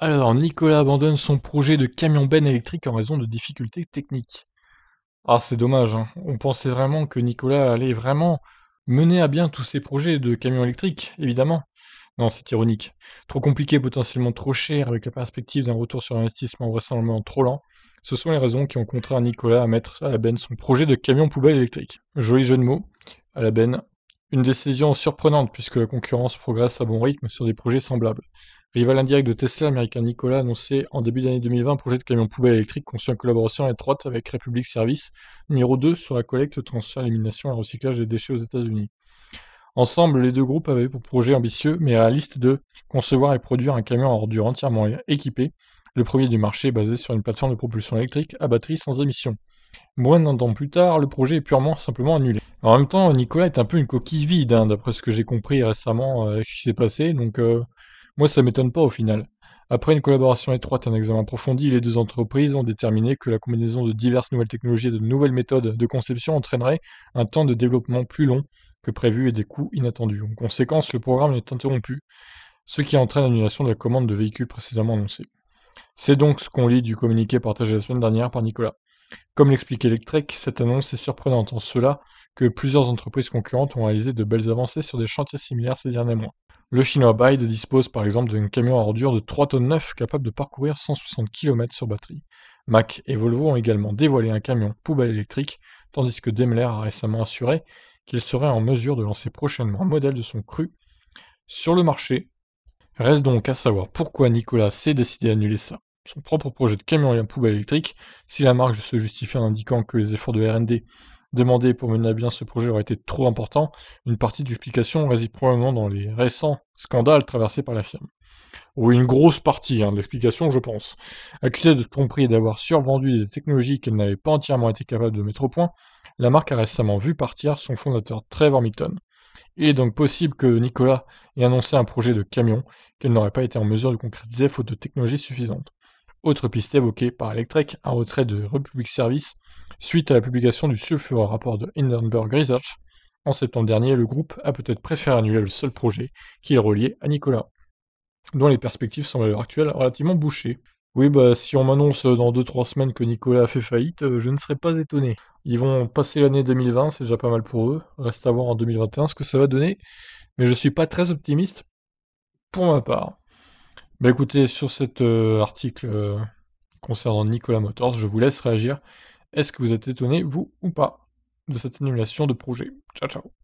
Alors, Nicolas abandonne son projet de camion-benne électrique en raison de difficultés techniques. Ah, c'est dommage, hein. On pensait vraiment que Nicolas allait vraiment mener à bien tous ses projets de camion électrique, évidemment. Non, c'est ironique. Trop compliqué, potentiellement trop cher, avec la perspective d'un retour sur investissement vraisemblablement trop lent. Ce sont les raisons qui ont contraint Nicolas à mettre à la benne son projet de camion poubelle électrique. Joli jeu de mots, à la benne, une décision surprenante puisque la concurrence progresse à bon rythme sur des projets semblables. Rival indirect de Tesla, américain Nicolas annonçait en début d'année 2020 projet de camion poubelle électrique conçu en collaboration étroite avec Republic Service, numéro 2 sur la collecte, transfert, élimination et recyclage des déchets aux États-Unis. Ensemble, les deux groupes avaient pour projet ambitieux mais réaliste de concevoir et produire un camion à ordures entièrement équipé, le premier du marché basé sur une plateforme de propulsion électrique à batterie sans émission. Moins d'un an plus tard, le projet est purement simplement annulé. en même temps, Nicolas est un peu une coquille vide, hein, d'après ce que j'ai compris récemment, euh, ce qui s'est passé, donc euh, moi ça m'étonne pas au final. Après une collaboration étroite et un examen approfondi, les deux entreprises ont déterminé que la combinaison de diverses nouvelles technologies et de nouvelles méthodes de conception entraînerait un temps de développement plus long que prévu et des coûts inattendus. En conséquence, le programme est interrompu, ce qui entraîne l'annulation de la commande de véhicules précédemment annoncée. C'est donc ce qu'on lit du communiqué partagé la semaine dernière par Nicolas. Comme l'explique Electrek, cette annonce est surprenante en cela que plusieurs entreprises concurrentes ont réalisé de belles avancées sur des chantiers similaires ces derniers mois. Le chinois Bide dispose par exemple d'un camion à ordures de 3 tonnes 9 capable de parcourir 160 km sur batterie. Mac et Volvo ont également dévoilé un camion poubelle électrique, tandis que Daimler a récemment assuré qu'il serait en mesure de lancer prochainement un modèle de son cru sur le marché. Reste donc à savoir pourquoi Nicolas s'est décidé à annuler ça son propre projet de camion et un poubelle électrique, si la marque se justifie en indiquant que les efforts de R&D demandés pour mener à bien ce projet auraient été trop importants, une partie de l'explication réside probablement dans les récents scandales traversés par la firme. Oui, une grosse partie hein, de l'explication, je pense. Accusée de tromperie et d'avoir survendu des technologies qu'elle n'avait pas entièrement été capable de mettre au point, la marque a récemment vu partir son fondateur Trevor Milton. Il est donc possible que Nicolas ait annoncé un projet de camion qu'elle n'aurait pas été en mesure de concrétiser faute de technologies suffisantes. Autre piste évoquée par Electrek, un retrait de Republic Service suite à la publication du sulfureux rapport de Hindenburg Research. En septembre dernier, le groupe a peut-être préféré annuler le seul projet qui est reliait à Nicolas, dont les perspectives semblent à l'heure actuelle relativement bouchées. Oui, bah si on m'annonce dans 2-3 semaines que Nicolas a fait faillite, euh, je ne serais pas étonné. Ils vont passer l'année 2020, c'est déjà pas mal pour eux. Reste à voir en 2021 ce que ça va donner, mais je suis pas très optimiste pour ma part. Bah écoutez, sur cet euh, article euh, concernant Nicolas Motors, je vous laisse réagir. Est-ce que vous êtes étonné, vous ou pas, de cette annulation de projet Ciao ciao